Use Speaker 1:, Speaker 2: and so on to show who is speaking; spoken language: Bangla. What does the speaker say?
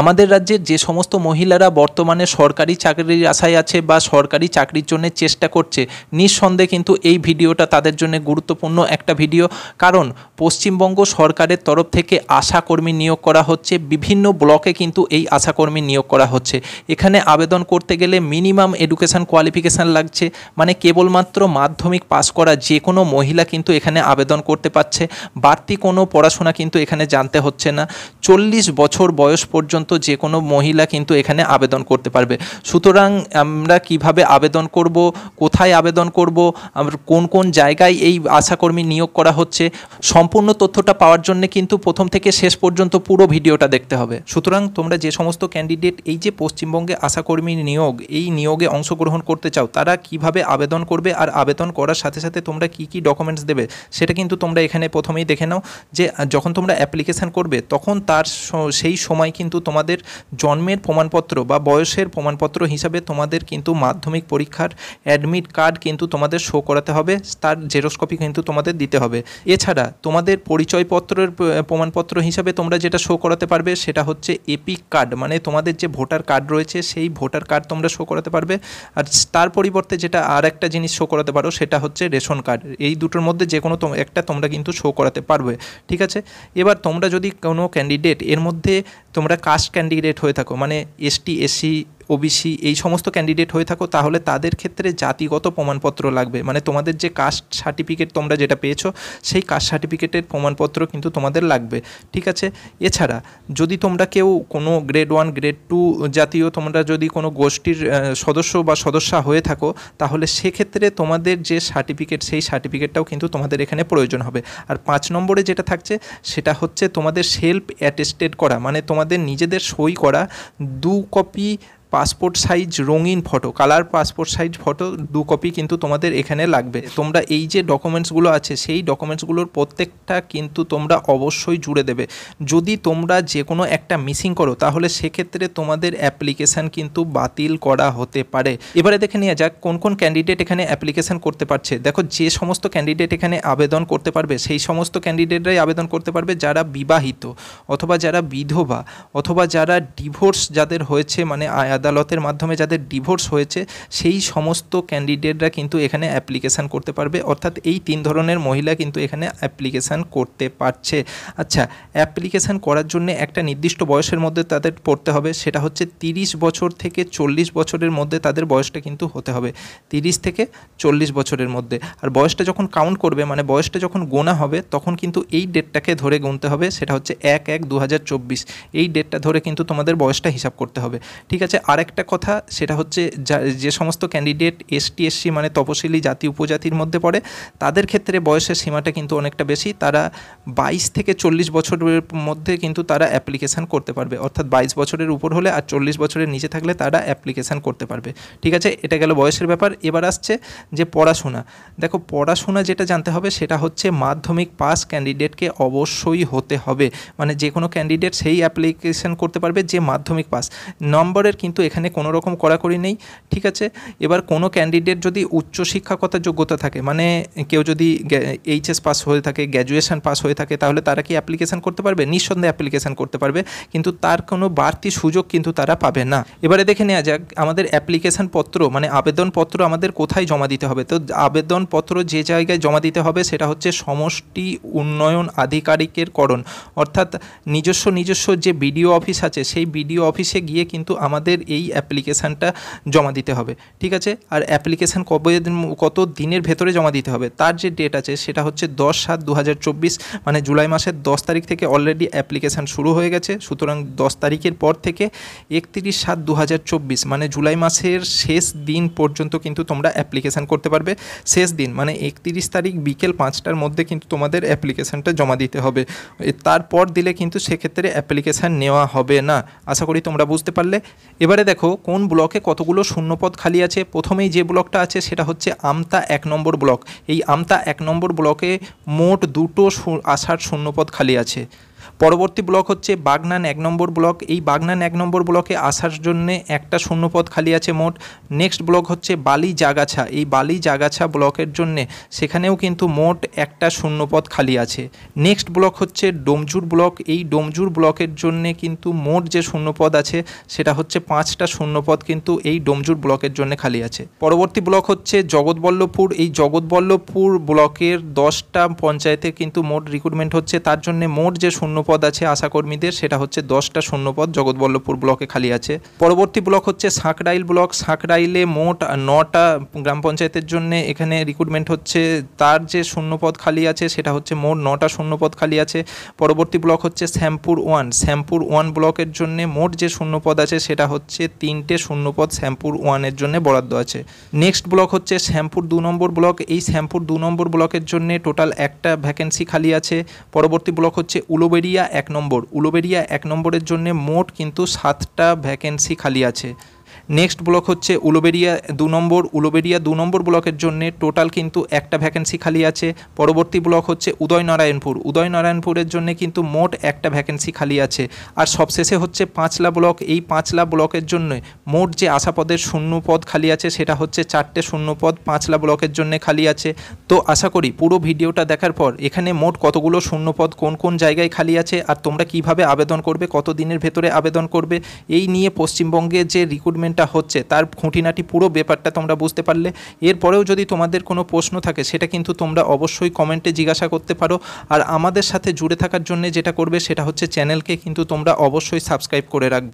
Speaker 1: আমাদের রাজ্যের যে সমস্ত মহিলারা বর্তমানে সরকারি চাকরির আশায় আছে বা সরকারি চাকরির জন্য চেষ্টা করছে নিঃসন্দেহে কিন্তু এই ভিডিওটা তাদের জন্য গুরুত্বপূর্ণ একটা ভিডিও কারণ পশ্চিমবঙ্গ সরকারের তরফ থেকে আশাকর্মী নিয়োগ করা হচ্ছে বিভিন্ন ব্লকে কিন্তু এই আশাকর্মী নিয়োগ করা হচ্ছে এখানে আবেদন করতে গেলে মিনিমাম এডুকেশান কোয়ালিফিকেশান লাগছে মানে কেবলমাত্র মাধ্যমিক পাস করা যে কোনো মহিলা কিন্তু এখানে আবেদন করতে পারছে বাড়তি কোনো পড়াশোনা কিন্তু এখানে জানতে হচ্ছে না চল্লিশ বছর বয়স পর্যন্ত পর্যন্ত যে কোনো মহিলা কিন্তু এখানে আবেদন করতে পারবে সুতরাং আমরা কিভাবে আবেদন করব কোথায় আবেদন করব কোন কোন জায়গায় এই আশাকর্মী নিয়োগ করা হচ্ছে সম্পূর্ণ তথ্যটা পাওয়ার জন্য কিন্তু প্রথম থেকে শেষ পর্যন্ত পুরো ভিডিওটা দেখতে হবে সুতরাং তোমরা যে সমস্ত ক্যান্ডিডেট এই যে পশ্চিমবঙ্গে আশাকর্মী নিয়োগ এই নিয়োগে অংশগ্রহণ করতে চাও তারা কিভাবে আবেদন করবে আর আবেদন করার সাথে সাথে তোমরা কি কি ডকুমেন্টস দেবে সেটা কিন্তু তোমরা এখানে প্রথমেই দেখে নাও যে যখন তোমরা অ্যাপ্লিকেশান করবে তখন তার সেই সময় কিন্তু তোমাদের জন্মের প্রমাণপত্র বা বয়সের প্রমাণপত্র হিসাবে তোমাদের কিন্তু মাধ্যমিক পরীক্ষার অ্যাডমিট কার্ড কিন্তু তোমাদের শো করাতে হবে তার জেরোস্কপি কিন্তু তোমাদের দিতে হবে এছাড়া তোমাদের পরিচয়পত্রের প্রমাণপত্র হিসাবে তোমরা যেটা শো করাতে পারবে সেটা হচ্ছে এপিক কার্ড মানে তোমাদের যে ভোটার কার্ড রয়েছে সেই ভোটার কার্ড তোমরা শো করাতে পারবে আর তার পরিবর্তে যেটা আর একটা জিনিস শো করাতে পারো সেটা হচ্ছে রেশন কার্ড এই দুটোর মধ্যে যে কোনো একটা তোমরা কিন্তু শো করাতে পারবে ঠিক আছে এবার তোমরা যদি কোনো ক্যান্ডিডেট এর মধ্যে তোমরা কাস্ট ক্যান্ডিডেট হয়ে থাকো মানে এসটি এসসি ওবিসি এই সমস্ত ক্যান্ডিডেট হয়ে থাকো তাহলে তাদের ক্ষেত্রে জাতিগত প্রমাণপত্র লাগবে মানে তোমাদের যে কাস্ট সার্টিফিকেট তোমরা যেটা পেয়েছো সেই কাস্ট সার্টিফিকেটের প্রমাণপত্র কিন্তু তোমাদের লাগবে ঠিক আছে এছাড়া যদি তোমরা কেউ কোনো গ্রেড ওয়ান গ্রেড টু জাতীয় তোমরা যদি কোনো গোষ্ঠীর সদস্য বা সদস্যা হয়ে থাকো তাহলে সেক্ষেত্রে তোমাদের যে সার্টিফিকেট সেই সার্টিফিকেটটাও কিন্তু তোমাদের এখানে প্রয়োজন হবে আর পাঁচ নম্বরে যেটা থাকছে সেটা হচ্ছে তোমাদের সেলফ অ্যাটেস্টেড করা মানে তোমাদের নিজেদের সই করা দু কপি পাসপোর্ট সাইজ রঙিন photo colour passport size photo দু কপি কিন্তু তোমাদের এখানে লাগবে তোমরা এই যে ডকুমেন্টসগুলো আছে সেই ডকুমেন্টসগুলোর প্রত্যেকটা কিন্তু তোমরা অবশ্যই জুড়ে দেবে যদি তোমরা যে কোনো একটা মিসিং করো তাহলে সেক্ষেত্রে তোমাদের অ্যাপ্লিকেশান কিন্তু বাতিল করা হতে পারে এবারে দেখে নেওয়া যাক কোন কোন ক্যান্ডিডেট এখানে অ্যাপ্লিকেশান করতে পারছে দেখো যে সমস্ত ক্যান্ডিডেট এখানে আবেদন করতে পারবে সেই সমস্ত ক্যান্ডিডেটরাই আবেদন করতে পারবে যারা বিবাহিত অথবা যারা বিধবা অথবা যারা ডিভোর্স যাদের হয়েছে মানে আদালতের মাধ্যমে যাদের ডিভোর্স হয়েছে সেই সমস্ত ক্যান্ডিডেটরা কিন্তু এখানে অ্যাপ্লিকেশান করতে পারবে অর্থাৎ এই তিন ধরনের মহিলা কিন্তু এখানে অ্যাপ্লিকেশান করতে পারছে আচ্ছা অ্যাপ্লিকেশান করার জন্য একটা নির্দিষ্ট বয়সের মধ্যে তাদের পড়তে হবে সেটা হচ্ছে তিরিশ বছর থেকে চল্লিশ বছরের মধ্যে তাদের বয়সটা কিন্তু হতে হবে তিরিশ থেকে চল্লিশ বছরের মধ্যে আর বয়সটা যখন কাউন্ট করবে মানে বয়সটা যখন গোনা হবে তখন কিন্তু এই ডেটটাকে ধরে গুনতে হবে সেটা হচ্ছে এক এক দু এই ডেটটা ধরে কিন্তু তোমাদের বয়সটা হিসাব করতে হবে ঠিক আছে আরেকটা কথা সেটা হচ্ছে যে সমস্ত ক্যান্ডিডেট এসটিএসসি মানে তপশিলি জাতি উপজাতির মধ্যে পড়ে তাদের ক্ষেত্রে বয়সের সীমাটা কিন্তু অনেকটা বেশি তারা বাইশ থেকে চল্লিশ বছরের মধ্যে কিন্তু তারা অ্যাপ্লিকেশান করতে পারবে অর্থাৎ বাইশ বছরের উপর হলে আর চল্লিশ বছরের নিচে থাকলে তারা অ্যাপ্লিকেশান করতে পারবে ঠিক আছে এটা গেল বয়সের ব্যাপার এবার আসছে যে পড়াশোনা দেখো পড়াশোনা যেটা জানতে হবে সেটা হচ্ছে মাধ্যমিক পাস ক্যান্ডিডেটকে অবশ্যই হতে হবে মানে যে কোনো ক্যান্ডিডেট সেই অ্যাপ্লিকেশান করতে পারবে যে মাধ্যমিক পাস নম্বরের কিন্তু কিন্তু এখানে কোনো রকম কড়াকড়ি নেই ঠিক আছে এবার কোনো ক্যান্ডিডেট যদি উচ্চশিক্ষাগত যোগ্যতা থাকে মানে কেউ যদি এইচএস পাস হয়ে থাকে গ্র্যাজুয়েশন পাস হয়ে থাকে তাহলে তারা কি অ্যাপ্লিকেশান করতে পারবে নিঃসন্দেহে অ্যাপ্লিকেশান করতে পারবে কিন্তু তার কোনো বাড়তি সুযোগ কিন্তু তারা পাবে না এবারে দেখে নেওয়া যাক আমাদের অ্যাপ্লিকেশান পত্র মানে আবেদনপত্র আমাদের কোথায় জমা দিতে হবে তো আবেদনপত্র যে জায়গায় জমা দিতে হবে সেটা হচ্ছে সমষ্টি উন্নয়ন আধিকারিকের করণ অর্থাৎ নিজস্ব নিজস্ব যে বিডিও অফিস আছে সেই বিডিও অফিসে গিয়ে কিন্তু আমাদের এই অ্যাপ্লিকেশানটা জমা দিতে হবে ঠিক আছে আর অ্যাপ্লিকেশান কবে কত দিনের ভেতরে জমা দিতে হবে তার যে ডেট আছে সেটা হচ্ছে দশ সাত দু মানে জুলাই মাসের দশ তারিখ থেকে অলরেডি অ্যাপ্লিকেশান শুরু হয়ে গেছে সুতরাং দশ তারিখের পর থেকে একত্রিশ সাত দু মানে জুলাই মাসের শেষ দিন পর্যন্ত কিন্তু তোমরা অ্যাপ্লিকেশান করতে পারবে শেষ দিন মানে একত্রিশ তারিখ বিকেল পাঁচটার মধ্যে কিন্তু তোমাদের অ্যাপ্লিকেশানটা জমা দিতে হবে তারপর দিলে কিন্তু সেক্ষেত্রে অ্যাপ্লিকেশান নেওয়া হবে না আশা করি তোমরা বুঝতে পারলে এবার এবারে দেখো কোন ব্লকে কতগুলো শূন্যপদ খালি আছে প্রথমেই যে ব্লকটা আছে সেটা হচ্ছে আমতা এক নম্বর ব্লক এই আমতা এক নম্বর ব্লকে মোট দুটো আষাঢ় শূন্যপদ খালি আছে পরবর্তী ব্লক হচ্ছে বাগনান এক নম্বর ব্লক এই বাগনান এক নম্বর ব্লকে আসার জন্যে একটা শূন্যপদ খালি আছে মোট নেক্সট ব্লক হচ্ছে বালি জাগাছা এই বালি জাগাছা ব্লকের জন্যে সেখানেও কিন্তু মোট একটা শূন্যপদ খালি আছে নেক্সট ব্লক হচ্ছে ডোমজুর ব্লক এই ডোমজুর ব্লকের জন্যে কিন্তু মোট যে শূন্যপদ আছে সেটা হচ্ছে পাঁচটা শূন্যপদ কিন্তু এই ডোমজুর ব্লকের জন্য খালি আছে পরবর্তী ব্লক হচ্ছে জগৎবল্লভপুর এই জগৎবল্লভপুর ব্লকের দশটা পঞ্চায়েতে কিন্তু মোট রিক্রুটমেন্ট হচ্ছে তার জন্য মোট যে শূন্য শূন্যপদ আছে আশাকর্মীদের সেটা হচ্ছে দশটা শূন্যপদ জগৎবল্লভপুর ব্লকে খালি আছে পরবর্তী ব্লক হচ্ছে সাঁকরাইল ব্লক সাঁকরাইলে মোট নটা গ্রাম পঞ্চায়েতের জন্য এখানে রিক্রুটমেন্ট হচ্ছে তার যে শূন্যপদ খালি আছে সেটা হচ্ছে মোট নটা শূন্যপদ খালি আছে পরবর্তী ব্লক হচ্ছে শ্যামপুর ওয়ান শ্যামপুর ওয়ান ব্লকের জন্য মোট যে শূন্যপদ আছে সেটা হচ্ছে তিনটে শূন্যপদ শ্যামপুর ওয়ানের জন্য বরাদ্দ আছে নেক্সট ব্লক হচ্ছে শ্যামপুর দু নম্বর ব্লক এই শ্যামপুর দু নম্বর ব্লকের জন্য টোটাল একটা ভ্যাকেন্সি খালি আছে পরবর্তী ব্লক হচ্ছে উলোবে উলোবেরিয়া এক নম্বর উলোবেরিয়া এক নম্বরের জন্য মোট কিন্তু সাতটা ভ্যাকেন্সি খালি আছে নেক্সট ব্লক হচ্ছে উলোবেরিয়া দু নম্বর উলোবেরিয়া দু নম্বর ব্লকের জন্য টোটাল কিন্তু একটা ভ্যাকেন্সি খালি আছে পরবর্তী ব্লক হচ্ছে উদয়নারায়ণপুর উদয়নারায়ণপুরের জন্য কিন্তু মোট একটা ভ্যাকেন্সি খালি আছে আর সবশেষে হচ্ছে পাঁচলা ব্লক এই পাঁচলা ব্লকের জন্য মোট যে আশাপদের শূন্য পদ খালি আছে সেটা হচ্ছে চারটে শূন্য পদ পাঁচলা ব্লকের জন্য খালি আছে তো আশা করি পুরো ভিডিওটা দেখার পর এখানে মোট কতগুলো শূন্য পদ কোন কোন জায়গায় খালি আছে আর তোমরা কিভাবে আবেদন করবে কত দিনের ভেতরে আবেদন করবে এই নিয়ে পশ্চিমবঙ্গে যে রিক্রুটমেন্ট ব্যাপারটা হচ্ছে তার খুঁটিনাটি পুরো ব্যাপারটা তোমরা বুঝতে পারলে এরপরেও যদি তোমাদের কোনো প্রশ্ন থাকে সেটা কিন্তু তোমরা অবশ্যই কমেন্টে জিজ্ঞাসা করতে পারো আর আমাদের সাথে জুড়ে থাকার জন্য যেটা করবে সেটা হচ্ছে চ্যানেলকে কিন্তু তোমরা অবশ্যই সাবস্ক্রাইব করে রাখবে